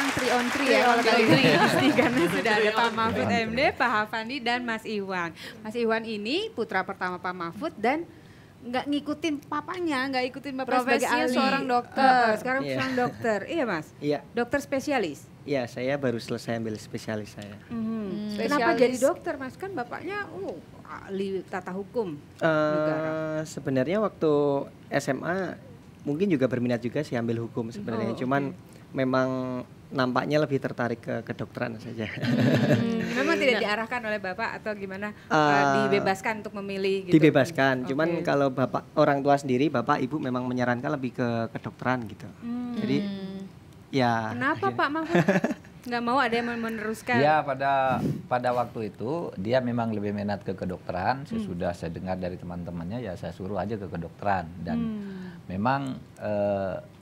sekarang three on three ya kalau kali ini. Karena sudah ada Pak Mahfud MD, Pak Hafandi dan Mas Iwan. Mas Iwan ini putra pertama Pak Mahfud dan nggak ngikutin papanya, nggak ikutin bapak Profesinya sebagai ahli. seorang dokter. Uh, sekarang yeah. seorang dokter, iya mas. Iya. Yeah. Dokter spesialis. Iya, yeah, saya baru selesai ambil spesialis saya. Mm. Spesialis. Kenapa jadi dokter mas? Kan bapaknya uh, ahli tata hukum uh, negara. Sebenarnya waktu SMA mungkin juga berminat juga sih ambil hukum sebenarnya. Oh, Cuman okay. memang nampaknya lebih tertarik ke kedokteran saja. Hmm, memang tidak nah, diarahkan oleh bapak atau gimana uh, dibebaskan untuk memilih gitu. Dibebaskan. Okay. Cuman kalau bapak orang tua sendiri, bapak ibu memang menyarankan lebih ke kedokteran gitu. Hmm. Jadi ya Kenapa akhirnya. Pak Mahfud? nggak mau ada yang meneruskan. Ya pada pada waktu itu dia memang lebih minat ke kedokteran. Sesudah hmm. saya dengar dari teman-temannya ya saya suruh aja ke kedokteran dan hmm memang e,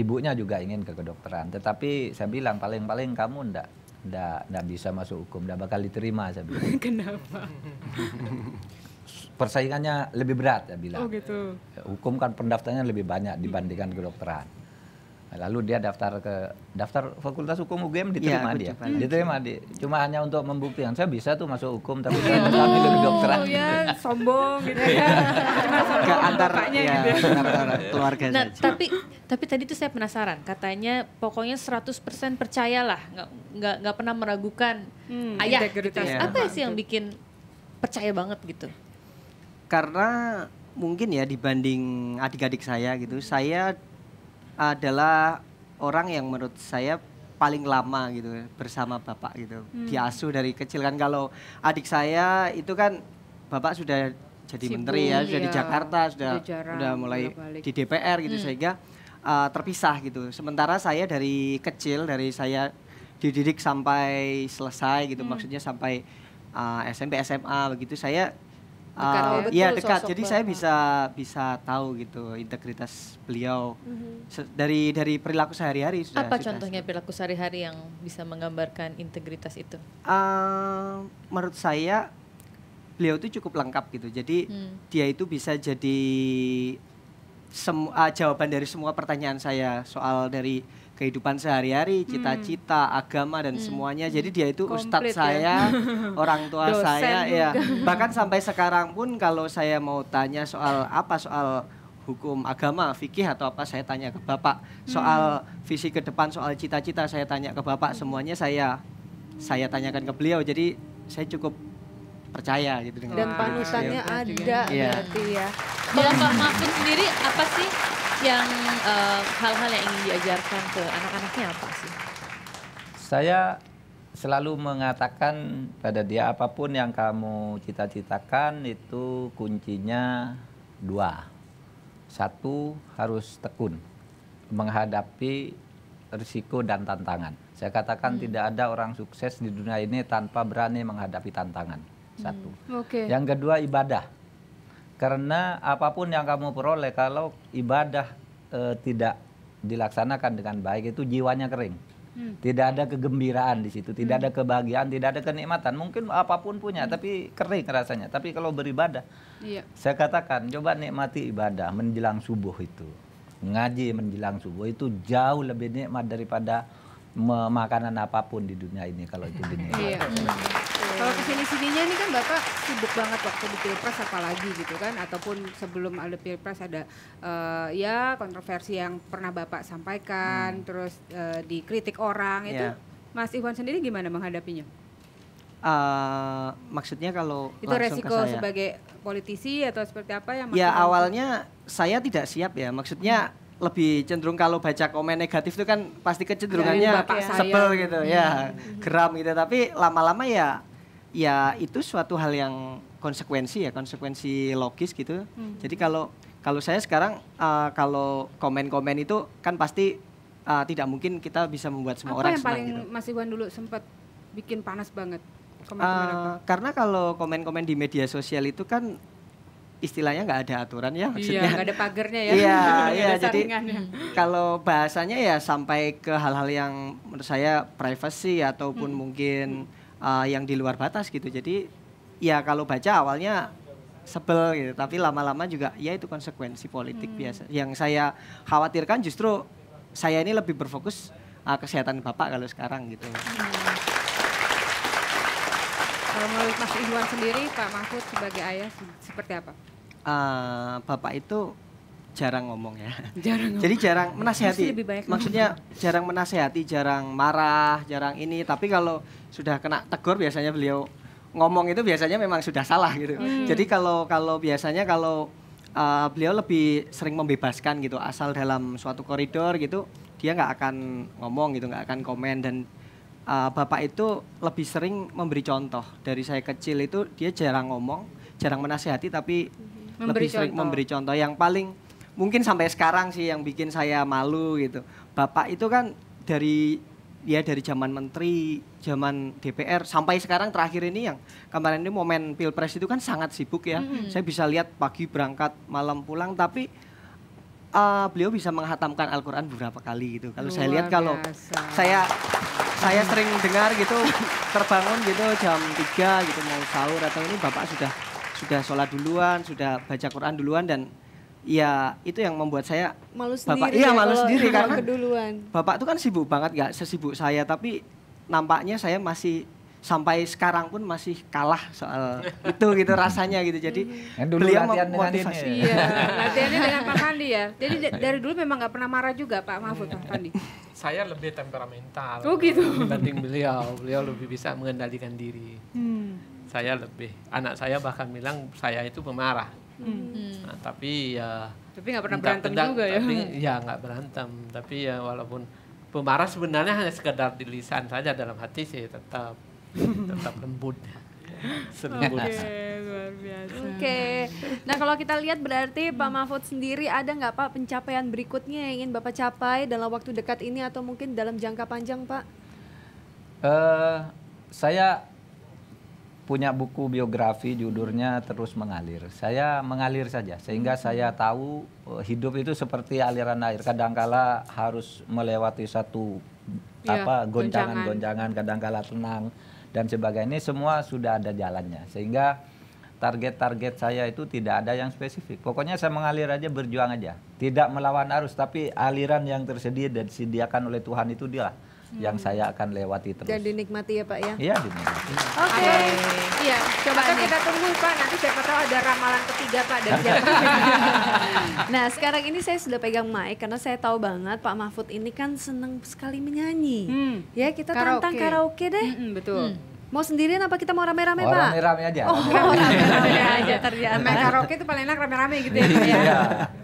ibunya juga ingin ke kedokteran tetapi saya bilang paling-paling kamu ndak ndak ndak bisa masuk hukum ndak bakal diterima saya bilang kenapa persaingannya lebih berat saya bilang oh, gitu. hukum kan pendaftarannya lebih banyak dibandingkan kedokteran Lalu dia daftar ke daftar Fakultas Hukum UGM iya, diterima ya, dia. Hmm. Diterima di cuma hanya untuk membuktikan saya bisa tuh masuk hukum tapi iya. saya tetap ke kedokteran. ya, sombong gitu ya. cuma ke antar iya, gitu ya, gitu. keluarga nah, saja. tapi tapi tadi tuh saya penasaran katanya pokoknya 100% percayalah nggak nggak nggak pernah meragukan hmm, ayah gitu. Ya. Apa sih yang bikin percaya banget gitu? Karena mungkin ya dibanding adik-adik saya gitu, saya adalah orang yang menurut saya paling lama gitu bersama bapak gitu hmm. diasuh dari kecil kan kalau adik saya itu kan bapak sudah jadi Sibu, menteri ya sudah iya. di Jakarta sudah jarang, sudah mulai di DPR gitu hmm. sehingga uh, terpisah gitu sementara saya dari kecil dari saya dididik sampai selesai gitu hmm. maksudnya sampai uh, SMP SMA begitu saya dekat uh, ya. Iya dekat. Jadi saya bisa bisa tahu gitu integritas beliau mm-hmm. dari dari perilaku sehari-hari. Apa sudah contohnya perilaku sehari-hari yang bisa menggambarkan integritas itu? Uh, menurut saya beliau itu cukup lengkap gitu. Jadi hmm. dia itu bisa jadi semua uh, jawaban dari semua pertanyaan saya soal dari kehidupan sehari-hari, hmm. cita-cita, hmm. agama dan hmm. semuanya. Jadi dia itu ustadz ya. saya, orang tua Dosen saya ya. Bahkan sampai sekarang pun kalau saya mau tanya soal apa soal hukum agama, fikih atau apa saya tanya ke Bapak. Hmm. Soal hmm. visi ke depan, soal cita-cita saya tanya ke Bapak, hmm. semuanya saya saya tanyakan ke beliau. Jadi saya cukup percaya gitu dengan dan panutannya iya. ada ya. berarti ya. Kalau Pak Mahfud sendiri apa sih yang eh, hal-hal uh, yang ingin diajarkan ke anak-anaknya apa sih? Saya selalu mengatakan pada dia apapun yang kamu cita-citakan itu kuncinya dua. Satu harus tekun menghadapi risiko dan tantangan. Saya katakan hmm. tidak ada orang sukses di dunia ini tanpa berani menghadapi tantangan. Satu. Hmm. Okay. Yang kedua ibadah karena apapun yang kamu peroleh kalau ibadah e, tidak dilaksanakan dengan baik itu jiwanya kering. Hmm. Tidak ada kegembiraan di situ, tidak hmm. ada kebahagiaan, tidak ada kenikmatan. Mungkin apapun punya, hmm. tapi kering rasanya. Tapi kalau beribadah, iya. saya katakan, coba nikmati ibadah menjelang subuh itu, ngaji menjelang subuh itu jauh lebih nikmat daripada makanan apapun di dunia ini kalau itu dinikmati. Iya. Kalau kesini-sininya ini kan Bapak sibuk banget waktu di Pilpres apalagi gitu kan ataupun sebelum ada Pilpres ada uh, ya kontroversi yang pernah Bapak sampaikan hmm. terus uh, dikritik orang itu ya. Mas Iwan sendiri gimana menghadapinya? Uh, maksudnya kalau itu resiko ke saya. sebagai politisi atau seperti apa yang ya awalnya itu? saya tidak siap ya maksudnya hmm. lebih cenderung kalau baca komen negatif itu kan pasti kecenderungannya gitu, ya, sebel gitu hmm. ya geram gitu tapi lama-lama ya ya itu suatu hal yang konsekuensi ya konsekuensi logis gitu hmm. jadi kalau kalau saya sekarang uh, kalau komen-komen itu kan pasti uh, tidak mungkin kita bisa membuat semua apa orang yang paling gitu. Mas Iwan dulu sempat bikin panas banget komen -komen uh, apa? karena kalau komen-komen di media sosial itu kan istilahnya nggak ada aturan ya iya, maksudnya nggak iya, ada pagernya ya iya iya jadi kalau bahasanya ya sampai ke hal-hal yang menurut saya privacy ataupun hmm. mungkin hmm uh, yang di luar batas gitu. Jadi ya kalau baca awalnya sebel gitu, tapi lama-lama juga ya itu konsekuensi politik hmm. biasa. Yang saya khawatirkan justru saya ini lebih berfokus uh, kesehatan bapak kalau sekarang gitu. Hmm. Kalau menurut Mas Iwan sendiri, Pak Mahfud sebagai ayah seperti apa? Uh, bapak itu jarang ngomong ya. Jarang ngomong. Jadi jarang menasehati. Maksudnya ngomong. jarang menasehati, jarang marah, jarang ini. Tapi kalau sudah kena tegur biasanya beliau ngomong itu biasanya memang sudah salah gitu. Hmm. Jadi kalau kalau biasanya kalau uh, beliau lebih sering membebaskan gitu, asal dalam suatu koridor gitu, dia nggak akan ngomong gitu, nggak akan komen dan uh, bapak itu lebih sering memberi contoh. Dari saya kecil itu dia jarang ngomong, jarang menasehati tapi memberi lebih contoh. sering memberi contoh yang paling mungkin sampai sekarang sih yang bikin saya malu gitu. Bapak itu kan dari ya dari zaman menteri, zaman DPR sampai sekarang terakhir ini yang kemarin ini momen pilpres itu kan sangat sibuk ya. -hmm. Saya bisa lihat pagi berangkat, malam pulang, tapi uh, beliau bisa menghatamkan Al-Quran beberapa kali gitu. Kalau Luar saya lihat kalau saya saya sering dengar gitu terbangun gitu jam 3 gitu mau sahur atau ini bapak sudah sudah sholat duluan, sudah baca Quran duluan dan ya itu yang membuat saya malu bapak, sendiri bapak iya ya, malu sendiri karena keduluan. bapak itu kan sibuk banget gak sesibuk saya tapi nampaknya saya masih sampai sekarang pun masih kalah soal itu gitu rasanya gitu jadi mhm. dulu beliau memotivasi ya? iya, latihannya dengan Pak Fandi ya jadi iya. dari dulu memang nggak pernah marah juga Pak Mahfud Pak iya. Fandi saya lebih temperamental oh gitu dibanding beliau beliau lebih bisa mengendalikan diri hmm. saya lebih anak saya bahkan bilang saya itu pemarah Hmm. Nah, tapi ya tapi nggak pernah berantem entah, juga ya. tapi, ya ya nggak berantem tapi ya walaupun pemarah sebenarnya hanya sekedar di lisan saja dalam hati sih tetap tetap lembut Oke, okay, luar biasa. Oke. Okay. Nah, kalau kita lihat berarti Pak Mahfud sendiri ada nggak Pak pencapaian berikutnya yang ingin Bapak capai dalam waktu dekat ini atau mungkin dalam jangka panjang, Pak? uh, saya punya buku biografi judulnya terus mengalir. Saya mengalir saja sehingga hmm. saya tahu eh, hidup itu seperti aliran air. Kadangkala harus melewati satu ya, apa goncangan-goncangan, kadangkala tenang dan sebagainya. semua sudah ada jalannya. Sehingga target-target saya itu tidak ada yang spesifik. Pokoknya saya mengalir aja, berjuang aja. Tidak melawan arus, tapi aliran yang tersedia dan disediakan oleh Tuhan itu dia hmm. yang saya akan lewati terus. Dan dinikmati ya Pak ya? Iya dinikmati. Oke. Okay. Iya. Coba Maka kita tunggu Pak, nanti siapa tahu ada ramalan ketiga Pak dari Nah sekarang ini saya sudah pegang mic karena saya tahu banget Pak Mahfud ini kan seneng sekali menyanyi. Hmm. Ya kita Karaoke. tentang karaoke deh. Mm betul. Hmm. Mau sendirian apa kita mau rame-rame, oh, Pak? Rame-rame aja. Oh, rame-rame aja ternyata. Main karaoke itu paling enak rame-rame gitu ya, ya? Iya. ya.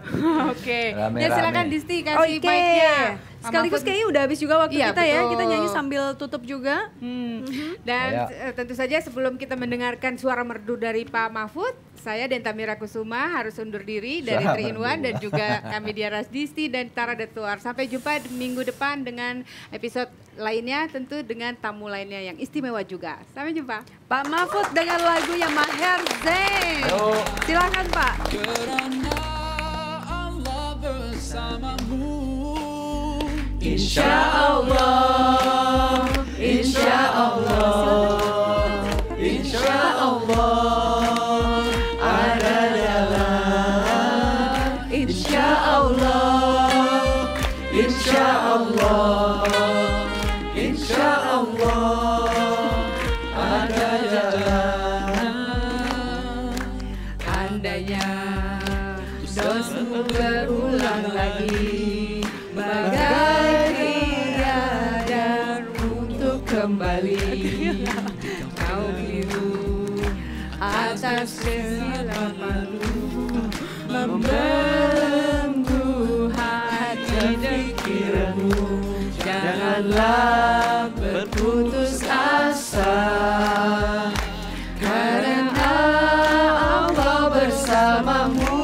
Oke. Ya silakan Disti kasih okay. mic-nya. Sekaligus kayaknya udah habis juga waktu iya, kita ya. betul. ya. Kita nyanyi sambil tutup juga. Hmm. Mhm. Dan Ayo. Iya. Eh, tentu saja sebelum kita mendengarkan suara merdu dari Pak Mahfud, saya dan Tamira Kusuma harus undur diri dari Three in One dan juga kami Diaras Disti dan Tara Detuar. Sampai jumpa minggu depan dengan episode lainnya tentu dengan tamu lainnya yang istimewa juga. Sampai jumpa. Pak Mahfud dengan lagu yang Maher Zain. Silakan Pak. Kerana Allah bersamamu. Insya Allah, Insya Allah. Janganlah berputus asa Karena Allah bersamamu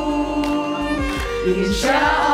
Insya Allah